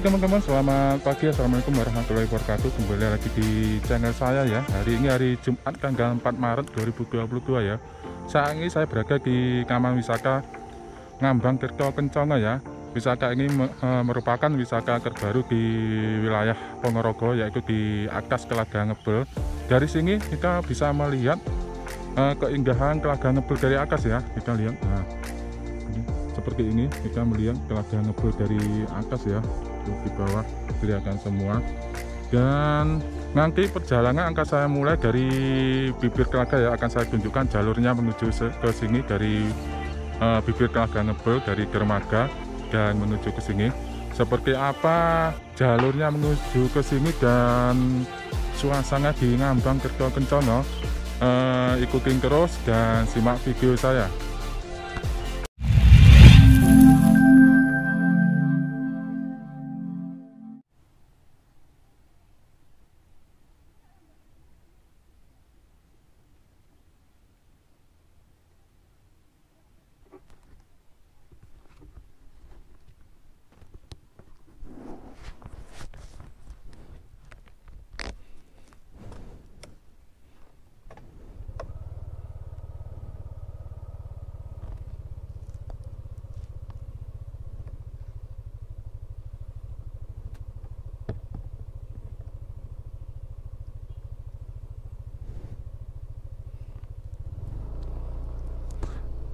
Baik teman-teman, selamat pagi. Assalamualaikum warahmatullahi wabarakatuh. Kembali lagi di channel saya ya. Hari ini hari Jumat tanggal 4 Maret 2022 ya. Saat ini saya berada di kamar Wisata Ngambang Tirto Kencana ya. Wisata ini e, merupakan wisata terbaru di wilayah Ponorogo yaitu di atas Kelaga Ngebel. Dari sini kita bisa melihat e, keindahan Kelaga Ngebel dari atas ya. Kita lihat. Nah, seperti ini kita melihat Kelaga Ngebel dari atas ya tuh di bawah kelihatan semua dan nanti perjalanan angka saya mulai dari bibir Kelaga ya akan saya tunjukkan jalurnya menuju ke sini dari uh, bibir Kelaga Ngebel dari dermaga dan menuju ke sini seperti apa jalurnya menuju ke sini dan suasana di Ngambang Kerto Kencono uh, eh, ikutin terus dan simak video saya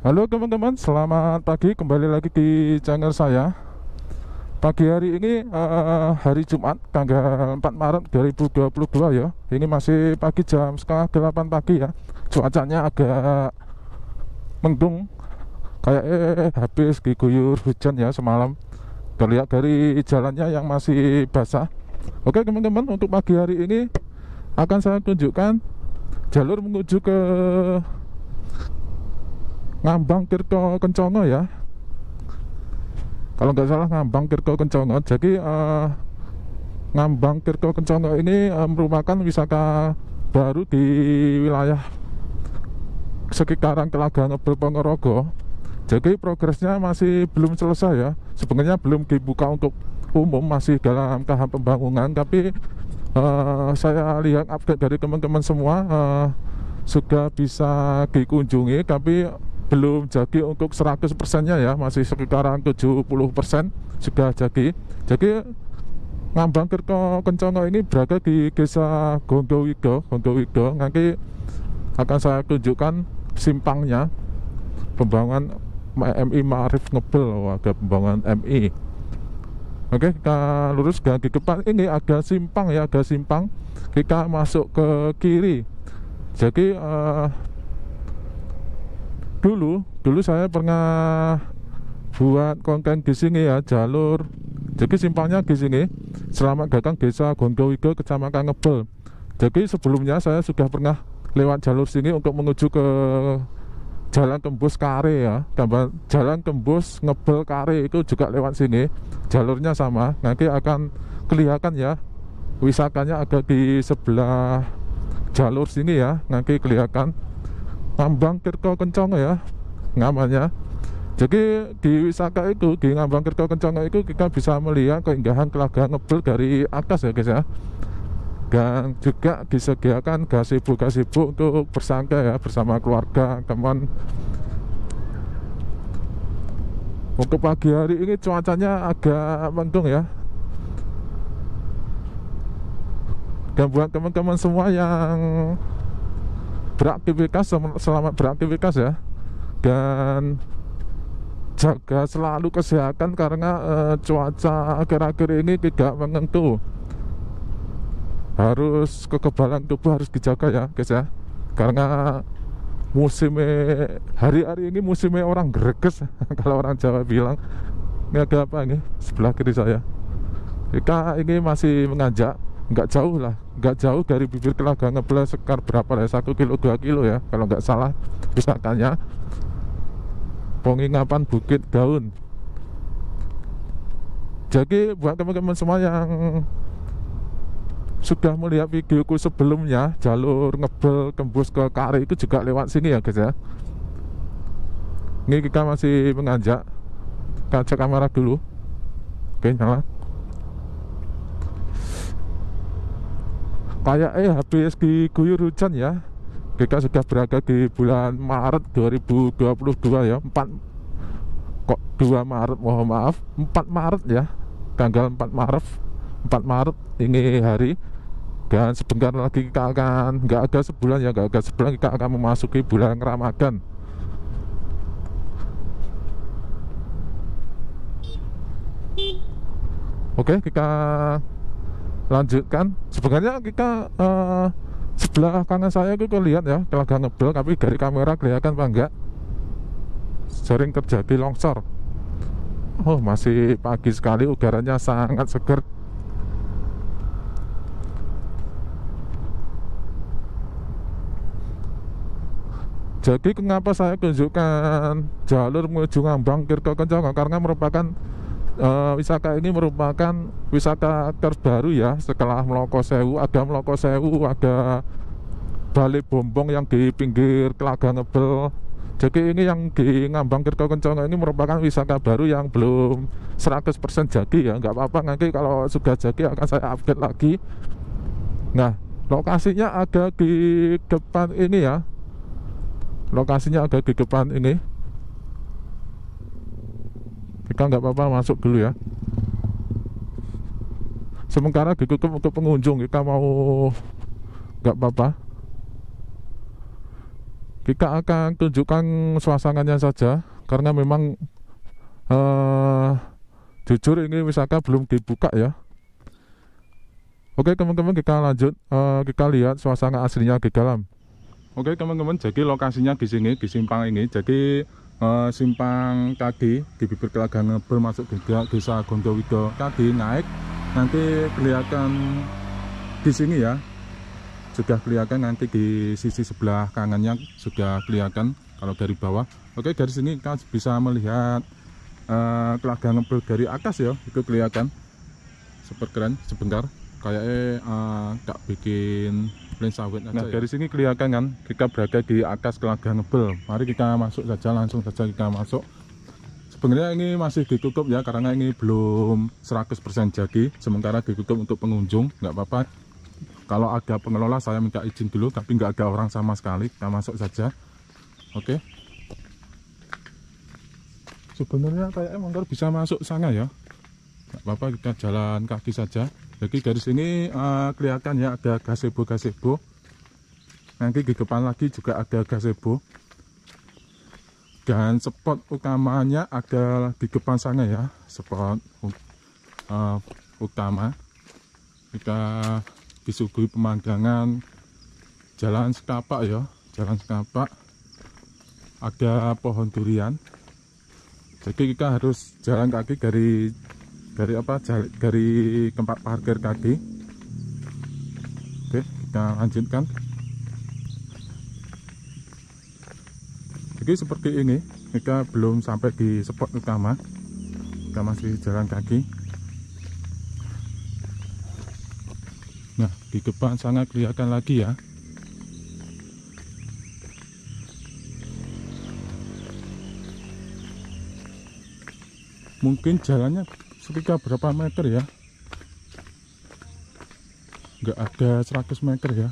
Halo teman-teman, selamat pagi kembali lagi di channel saya. Pagi hari ini uh, hari Jumat tanggal 4 Maret 2022 ya. Ini masih pagi jam setengah 8 pagi ya. Cuacanya agak mendung. Kayak eh, habis diguyur hujan ya semalam. Terlihat dari jalannya yang masih basah. Oke teman-teman, untuk pagi hari ini akan saya tunjukkan jalur menuju ke ngambang kirko kencongo ya kalau nggak salah ngambang kirko kencongo jadi uh, ngambang kirko kencongo ini uh, merupakan wisata baru di wilayah sekitaran Telaga Ngebel Ponorogo jadi progresnya masih belum selesai ya sebenarnya belum dibuka untuk umum masih dalam tahap pembangunan tapi uh, saya lihat update dari teman-teman semua uh, sudah bisa dikunjungi tapi belum jadi untuk 100% nya ya masih sekitaran 70% sudah jadi jadi ngambang ke Kencono ini berada di desa Gondowido Gondowido nanti akan saya tunjukkan simpangnya pembangunan MI Ma'arif Ngebel warga pembangunan MI Oke kita lurus dan di depan ini ada simpang ya ada simpang kita masuk ke kiri jadi uh, dulu dulu saya pernah buat konten di sini ya jalur jadi simpangnya di sini selamat datang desa Gondowigo kecamatan Ngebel jadi sebelumnya saya sudah pernah lewat jalur sini untuk menuju ke jalan tembus kare ya gambar jalan tembus ngebel kare itu juga lewat sini jalurnya sama nanti akan kelihatan ya wisatanya ada di sebelah jalur sini ya nanti kelihatan Ngambang Kirko Kencong ya ngamannya. jadi di Wisaka itu di Ngambang Kirko Kencong itu kita bisa melihat keindahan kelaga ngebel dari atas ya guys ya dan juga disediakan gak sibuk untuk bersangka ya bersama keluarga teman untuk pagi hari ini cuacanya agak mendung ya dan buat teman-teman semua yang beraktivitas selamat beraktivitas ya dan jaga selalu kesehatan karena uh, cuaca akhir-akhir ini tidak menentu harus kekebalan tubuh harus dijaga ya guys ya karena musim hari-hari ini musimnya orang greges kalau orang Jawa bilang ini ada apa ini sebelah kiri saya kita ini masih mengajak nggak jauh lah nggak jauh dari bibir Telaga Ngebel sekar berapa lah satu kilo dua kilo ya kalau nggak salah pusakanya pengingapan Bukit Daun jadi buat teman-teman semua yang sudah melihat videoku sebelumnya jalur ngebel kembus ke Kari itu juga lewat sini ya guys ya ini kita masih mengajak kaca kamera dulu oke nyala kayak eh habis diguyur hujan ya kita sudah berada di bulan Maret 2022 ya 4 kok 2 Maret mohon maaf 4 Maret ya tanggal 4 Maret 4 Maret ini hari dan sebentar lagi kita akan nggak ada sebulan ya nggak ada sebulan kita akan memasuki bulan Ramadan Oke kita lanjutkan sebenarnya kita uh, sebelah kanan saya itu lihat ya telaga ngebel tapi dari kamera kelihatan apa enggak sering terjadi longsor oh masih pagi sekali udaranya sangat segar jadi kenapa saya tunjukkan jalur menuju ngambang Kirko kencang karena merupakan Uh, wisata ini merupakan wisata terbaru ya setelah Meloko Sewu ada Meloko Sewu ada Balai Bombong yang di pinggir Telaga Ngebel jadi ini yang di Ngambang Kirko Kencana ini merupakan wisata baru yang belum 100% jadi ya nggak apa-apa nanti kalau sudah jadi akan saya update lagi nah lokasinya ada di depan ini ya lokasinya ada di depan ini kita nggak apa-apa masuk dulu ya. Sementara ditutup untuk pengunjung kita mau nggak apa-apa. Kita akan tunjukkan suasananya saja karena memang uh, jujur ini wisata belum dibuka ya. Oke teman-teman kita lanjut uh, kita lihat suasana aslinya di dalam. Oke teman-teman jadi lokasinya di sini di simpang ini jadi Eh, simpang tadi di bibir telaga Ngebel masuk juga desa Gondowido tadi naik nanti kelihatan di sini ya sudah kelihatan nanti di sisi sebelah kanannya sudah kelihatan kalau dari bawah oke dari sini kita bisa melihat uh, eh, Ngebel dari atas ya itu kelihatan super keren sebentar kayaknya uh, bikin sawit aja. Nah, ya? dari sini kelihatan kan kita berada di atas kelaga Ngebel. Mari kita masuk saja langsung saja kita masuk. Sebenarnya ini masih ditutup ya karena ini belum 100% jadi. Sementara ditutup untuk pengunjung, nggak apa-apa. Kalau ada pengelola saya minta izin dulu tapi nggak ada orang sama sekali. Kita masuk saja. Oke. Sebenarnya kayaknya motor bisa masuk sana ya. Nggak apa-apa kita jalan kaki saja jadi dari sini uh, eh, kelihatan ya ada gazebo-gazebo nanti di depan lagi juga ada gazebo dan spot utamanya ada di depan sana ya spot uh, utama kita disuguhi pemandangan jalan setapak ya jalan setapak ada pohon durian jadi kita harus jalan kaki dari dari apa jali, dari tempat parkir kaki oke kita lanjutkan jadi seperti ini kita belum sampai di spot utama kita masih jalan kaki nah di depan sana kelihatan lagi ya mungkin jalannya sekitar berapa meter ya nggak ada 100 meter ya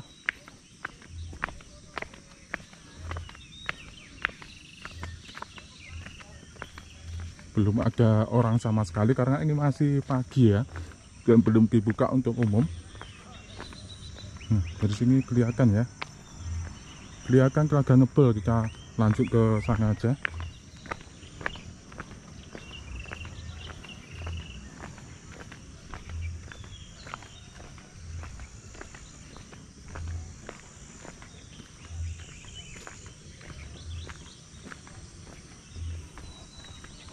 belum ada orang sama sekali karena ini masih pagi ya dan belum dibuka untuk umum nah, dari sini kelihatan ya kelihatan telaga nebel kita lanjut ke sana aja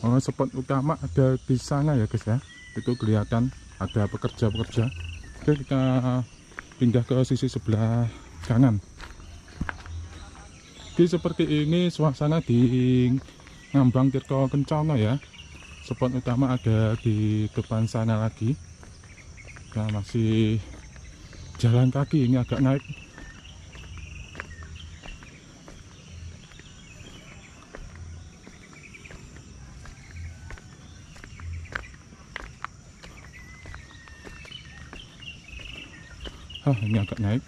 oh, spot utama ada di sana ya guys ya itu kelihatan ada pekerja-pekerja oke kita pindah ke sisi sebelah kanan jadi seperti ini suasana di Ngambang Tirto Kencono ya spot utama ada di depan sana lagi kita masih jalan kaki ini agak naik Hah, ini agak naik.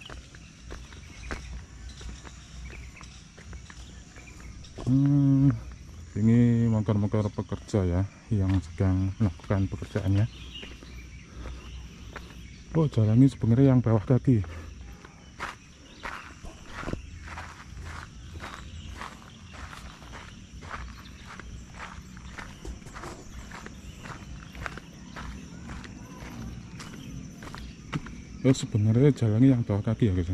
Hmm, ini mangkar-mangkar pekerja ya yang sedang melakukan pekerjaannya. Oh, ini sebenarnya yang bawah tadi. oh, sebenarnya jalannya yang bawah kaki ya guys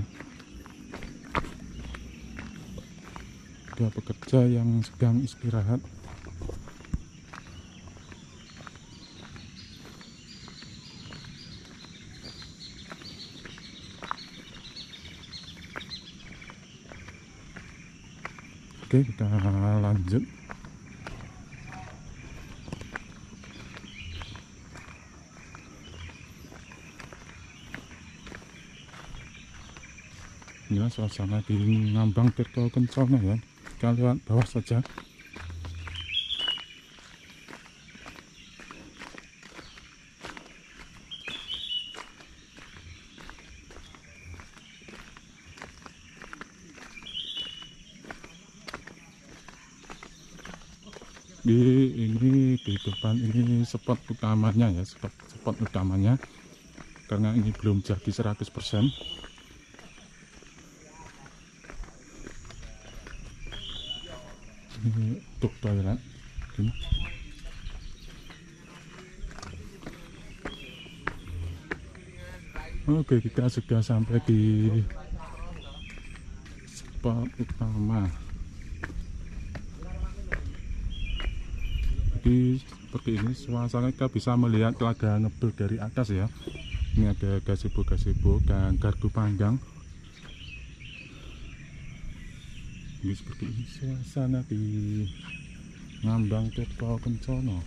ya ada pekerja yang sedang istirahat Oke, kita lanjut. ya suasana di ngambang terlalu kentalnya ya kita bawah saja di ini di depan ini spot utamanya ya spot spot utamanya karena ini belum jadi 100% oke kita sudah sampai di spot utama jadi seperti ini suasana kita bisa melihat telaga ngebel dari atas ya ini ada gazebo gazebo dan gardu panggang ini seperti ini suasana di ngambang Tirto Kencono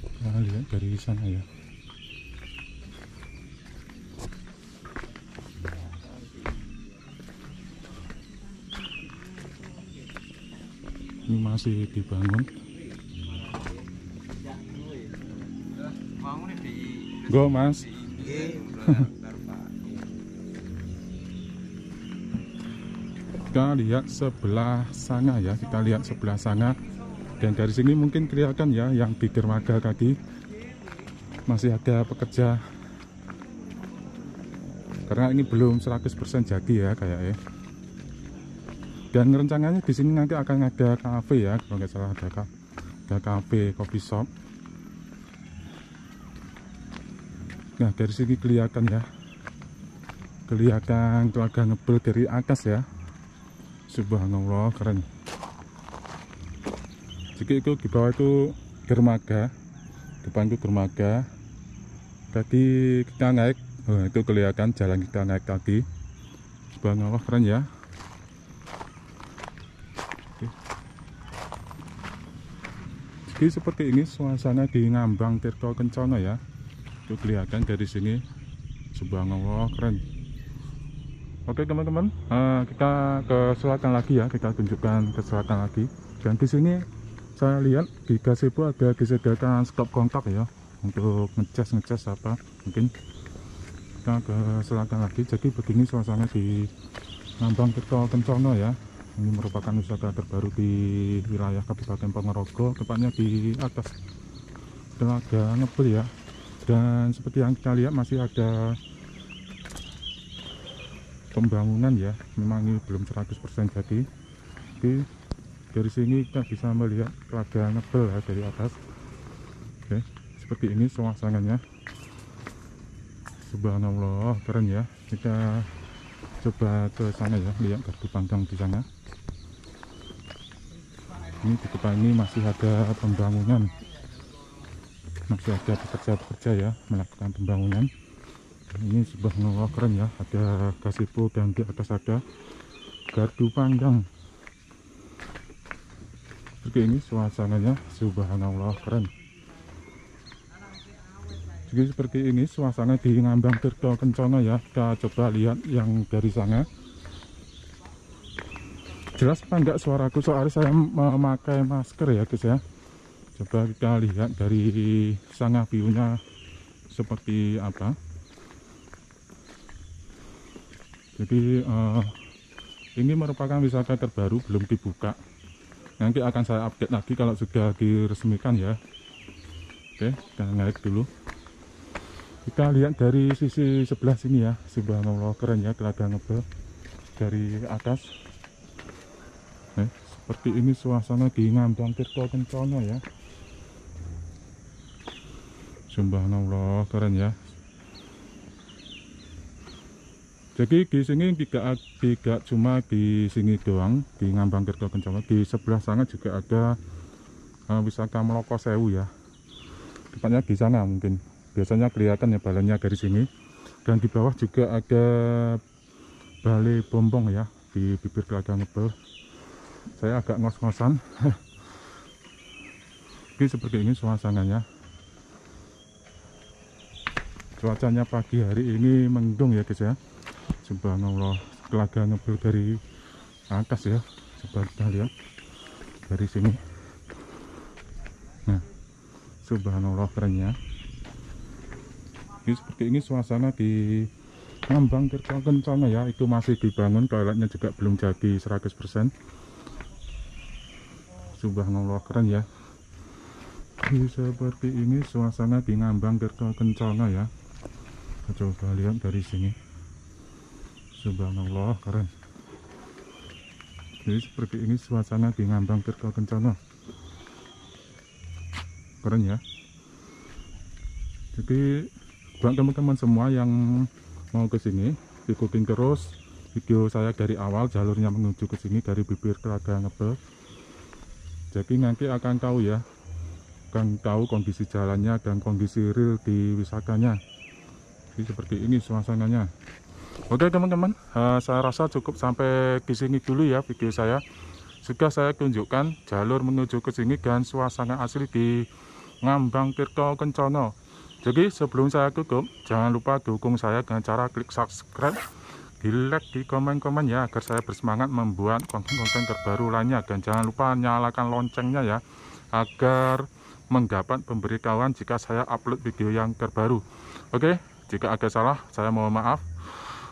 kita ah, lihat dari sana ya ini masih dibangun go mas kita lihat sebelah sana ya kita lihat sebelah sana dan dari sini mungkin kelihatan ya yang di dermaga tadi masih ada pekerja karena ini belum 100% jadi ya kayak ya dan rencananya di sini nanti akan ada kafe ya kalau nggak salah ada ada cafe coffee shop nah dari sini kelihatan ya kelihatan telaga ngebel dari atas ya subhanallah keren jadi itu di bawah itu dermaga depan itu dermaga tadi kita naik nah, itu kelihatan jalan kita naik tadi subhanallah keren ya jadi seperti ini suasana di ngambang Tirto kencana ya itu kelihatan dari sini subhanallah keren Oke teman-teman, uh, kita ke selatan lagi ya, kita tunjukkan ke selatan lagi. Dan di sini saya lihat di gazebo ada disediakan stop kontak ya, untuk ngecas ngecas apa mungkin. Kita ke selatan lagi. Jadi begini suasana di Nambang Tirto Kencono ya. Ini merupakan wisata terbaru di wilayah Kabupaten Ponorogo, tepatnya di atas telaga ngebul ya. Dan seperti yang kita lihat masih ada pembangunan ya memang ini belum 100% jadi jadi dari sini kita bisa melihat telaga nebel ya dari atas oke seperti ini suasananya subhanallah keren ya kita coba ke sana ya lihat gardu pandang di sana ini di depan ini masih ada pembangunan masih ada pekerja-pekerja ya melakukan pembangunan ini sebuah nawa keren ya ada gazebo dan di atas ada gardu panjang Seperti ini suasananya subhanallah keren jadi seperti ini suasana di ngambang Tirto kencana ya kita coba lihat yang dari sana jelas apa enggak suaraku soalnya saya memakai masker ya guys ya coba kita lihat dari sana view seperti apa jadi uh, ini merupakan wisata terbaru belum dibuka nanti akan saya update lagi kalau sudah diresmikan ya oke kita naik dulu kita lihat dari sisi sebelah sini ya subhanallah keren ya telaga ngebel dari atas eh, seperti ini suasana di ngambang tirto kencono ya subhanallah keren ya jadi di sini tidak tidak cuma di sini doang di ngambang kerto kencana di sebelah sana juga ada uh, wisata meloko sewu ya tepatnya di sana mungkin biasanya kelihatan ya balanya dari sini dan di bawah juga ada balai bombong ya di bibir telaga ngebel saya agak ngos-ngosan ini seperti ini suasananya cuacanya pagi hari ini mendung ya guys ya subhanallah kelaga ngebel dari atas ya coba kita lihat dari sini nah subhanallah kerennya ini seperti ini suasana di ngambang kencang kencang ya itu masih dibangun toiletnya juga belum jadi 100% subhanallah keren ya seperti ini suasana di ngambang kencang kencang ya coba lihat dari sini subhanallah keren jadi seperti ini suasana di ngambang tirta kencana keren ya jadi buat teman-teman semua yang mau ke sini ikutin terus video saya dari awal jalurnya menuju ke sini dari bibir telaga ngebel jadi nanti akan tahu ya akan tahu kondisi jalannya dan kondisi real di wisakanya jadi seperti ini suasananya Oke teman-teman, uh, saya rasa cukup sampai di sini dulu ya video saya. Sudah saya tunjukkan jalur menuju ke sini dan suasana asli di Ngambang Tirto Kencono. Jadi sebelum saya tutup, jangan lupa dukung saya dengan cara klik subscribe, di like, di komen-komen ya agar saya bersemangat membuat konten-konten terbaru lainnya. Dan jangan lupa nyalakan loncengnya ya agar menggapat pemberitahuan jika saya upload video yang terbaru. Oke, jika ada salah saya mohon maaf.